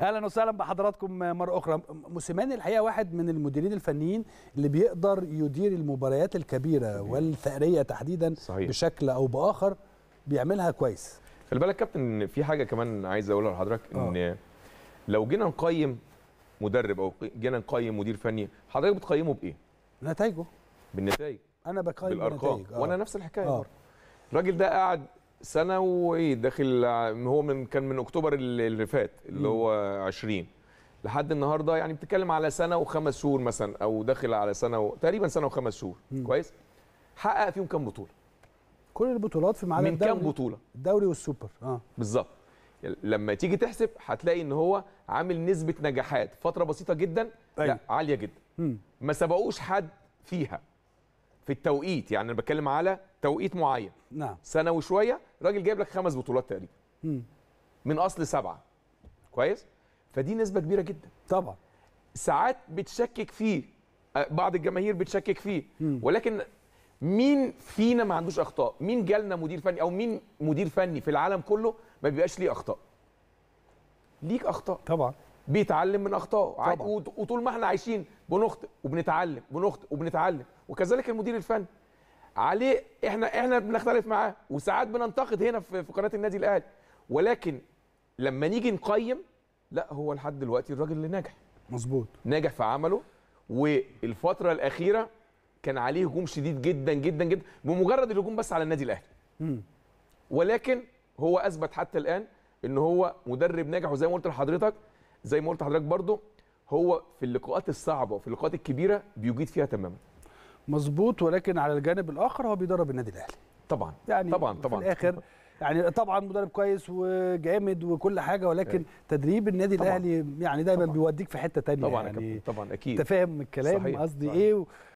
اهلا وسهلا بحضراتكم مره اخرى موسيماني الحقيقه واحد من المديرين الفنيين اللي بيقدر يدير المباريات الكبيره صحيح. والثأريه تحديدا صحيح. بشكل او باخر بيعملها كويس خلي بالك كابتن في حاجه كمان عايز اقولها لحضرتك ان أوه. لو جينا نقيم مدرب او جينا نقيم مدير فني حضرتك بتقيمه بايه نتائجه بالنتائج انا بقيم بالارقام آه. وانا نفس الحكايه آه. الراجل ده قاعد سنه وايه داخل هو من كان من اكتوبر اللي فات اللي هو 20 لحد النهارده يعني بتتكلم على سنه وخمس شهور مثلا او داخل على سنه و... تقريبا سنه وخمس شهور كويس حقق فيهم كام بطوله كل البطولات في الدوري من كام بطوله الدوري والسوبر اه بالظبط لما تيجي تحسب هتلاقي ان هو عامل نسبه نجاحات فتره بسيطه جدا أيوة. لا عاليه جدا مم. ما سبقوش حد فيها في التوقيت يعني انا بتكلم على توقيت معين نعم سنه وشويه راجل جايب لك خمس بطولات تقريبا من اصل سبعه كويس فدي نسبه كبيره جدا طبعا ساعات بتشكك فيه آه، بعض الجماهير بتشكك فيه مم. ولكن مين فينا ما عندوش اخطاء مين جالنا مدير فني او مين مدير فني في العالم كله ما بيبقاش ليه اخطاء ليك اخطاء طبعا بيتعلم من اخطائه وطول ما احنا عايشين بنخطئ وبنتعلم بنخطئ وبنتعلم وكذلك المدير الفني عليه احنا احنا بنختلف معاه وساعات بننتقد هنا في قناه النادي الاهلي ولكن لما نيجي نقيم لا هو لحد دلوقتي الراجل اللي ناجح مظبوط ناجح في عمله والفتره الاخيره كان عليه هجوم شديد جدا جدا جدا بمجرد الهجوم بس على النادي الاهلي ولكن هو اثبت حتى الان ان هو مدرب ناجح وزي ما قلت لحضرتك زي ما قلت لحضرتك برضه هو في اللقاءات الصعبه وفي اللقاءات الكبيره بيجيد فيها تماما مظبوط ولكن على الجانب الاخر هو بيدرب النادي الاهلي طبعا يعني طبعا طبعا في الاخر يعني طبعا مدرب كويس وجامد وكل حاجه ولكن يعني. تدريب النادي الاهلي يعني دايما طبعًا. بيوديك في حته تانية طبعا يعني طبعا اكيد انت فاهم الكلام قصدي ايه و...